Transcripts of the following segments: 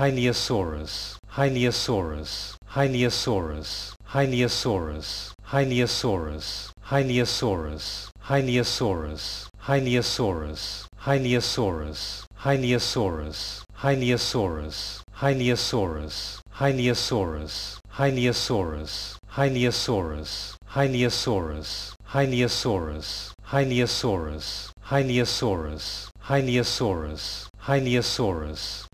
Hylaeosaurus. Hylaeosaurus. Hylaeosaurus. Hylaeosaurus. Hylaeosaurus. Hylaeosaurus. Hylaeosaurus. Hylaeosaurus. Hylaeosaurus. Hylaeosaurus. Hylaeosaurus. Hylaeosaurus. Hylaeosaurus. Hylaeosaurus. Hylaeosaurus. Hylaeosaurus. Hylaeosaurus. Hylaeosaurus. Hyleosaurus, Hyleosaurus, Hyleosaurus,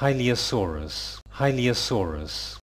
Hyliosaurus, Hyliosaurus.